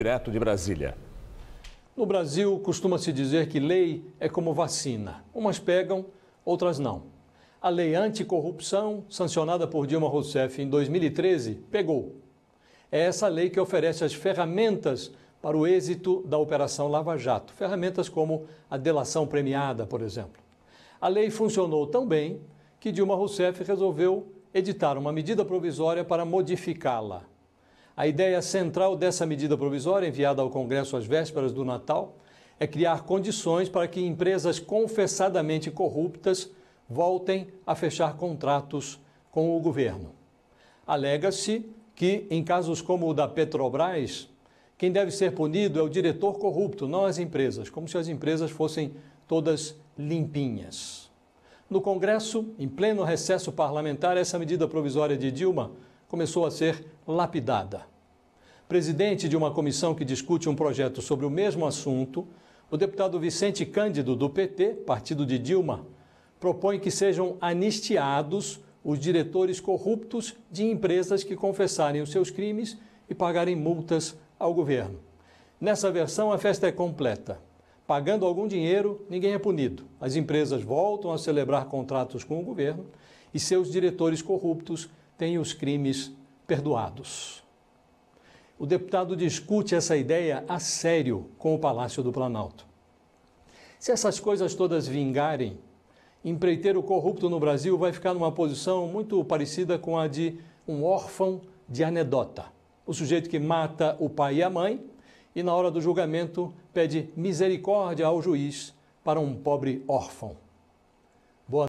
Direto de Brasília. No Brasil, costuma-se dizer que lei é como vacina: umas pegam, outras não. A lei anticorrupção, sancionada por Dilma Rousseff em 2013, pegou. É essa lei que oferece as ferramentas para o êxito da Operação Lava Jato ferramentas como a delação premiada, por exemplo. A lei funcionou tão bem que Dilma Rousseff resolveu editar uma medida provisória para modificá-la. A ideia central dessa medida provisória, enviada ao Congresso às vésperas do Natal, é criar condições para que empresas confessadamente corruptas voltem a fechar contratos com o governo. Alega-se que, em casos como o da Petrobras, quem deve ser punido é o diretor corrupto, não as empresas, como se as empresas fossem todas limpinhas. No Congresso, em pleno recesso parlamentar, essa medida provisória de Dilma começou a ser lapidada. Presidente de uma comissão que discute um projeto sobre o mesmo assunto, o deputado Vicente Cândido, do PT, partido de Dilma, propõe que sejam anistiados os diretores corruptos de empresas que confessarem os seus crimes e pagarem multas ao governo. Nessa versão, a festa é completa. Pagando algum dinheiro, ninguém é punido. As empresas voltam a celebrar contratos com o governo e seus diretores corruptos tem os crimes perdoados. O deputado discute essa ideia a sério com o Palácio do Planalto. Se essas coisas todas vingarem, empreiteiro corrupto no Brasil vai ficar numa posição muito parecida com a de um órfão de anedota. O sujeito que mata o pai e a mãe e, na hora do julgamento, pede misericórdia ao juiz para um pobre órfão.